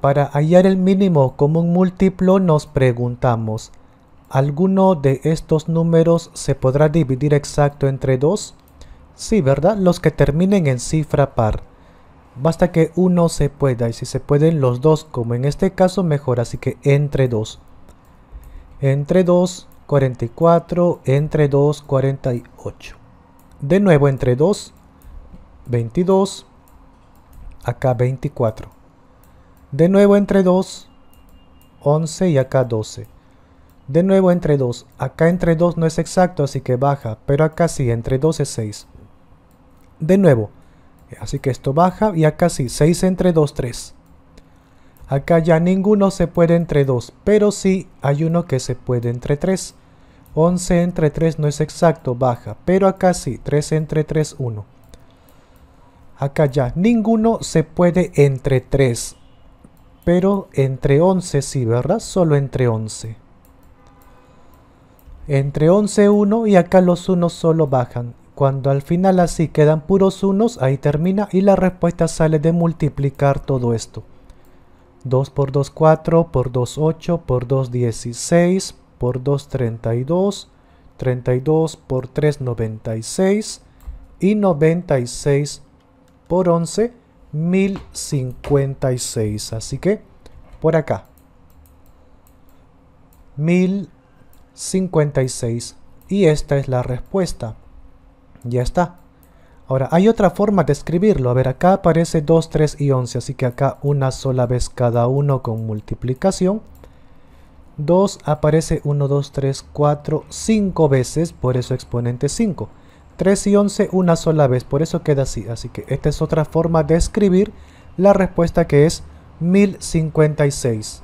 Para hallar el mínimo común múltiplo nos preguntamos, ¿alguno de estos números se podrá dividir exacto entre 2? Sí, ¿verdad? Los que terminen en cifra par. Basta que uno se pueda y si se pueden los dos, como en este caso mejor, así que entre 2. Entre 2, 44, entre 2, 48. De nuevo entre 2, 22, acá 24. De nuevo entre 2, 11 y acá 12. De nuevo entre 2. Acá entre 2 no es exacto, así que baja, pero acá sí, entre 2 es 6. De nuevo. Así que esto baja y acá sí, 6 entre 2, 3. Acá ya ninguno se puede entre 2, pero sí hay uno que se puede entre 3. 11 entre 3 no es exacto, baja, pero acá sí, 3 entre 3, 1. Acá ya ninguno se puede entre 3, pero entre 11 sí, ¿verdad? Solo entre 11. Entre 11, 1 y acá los unos solo bajan. Cuando al final así quedan puros unos, ahí termina y la respuesta sale de multiplicar todo esto. 2 por 2, 4, por 2, 8, por 2, 16, por 2, 32, 32 por 3, 96 y 96 por 11, 1056. Así que por acá. 1056. Y esta es la respuesta. Ya está. Ahora, hay otra forma de escribirlo. A ver, acá aparece 2, 3 y 11. Así que acá una sola vez cada uno con multiplicación. 2 aparece 1, 2, 3, 4, 5 veces. Por eso exponente 5. 3 y 11 una sola vez, por eso queda así. Así que esta es otra forma de escribir la respuesta que es 1056.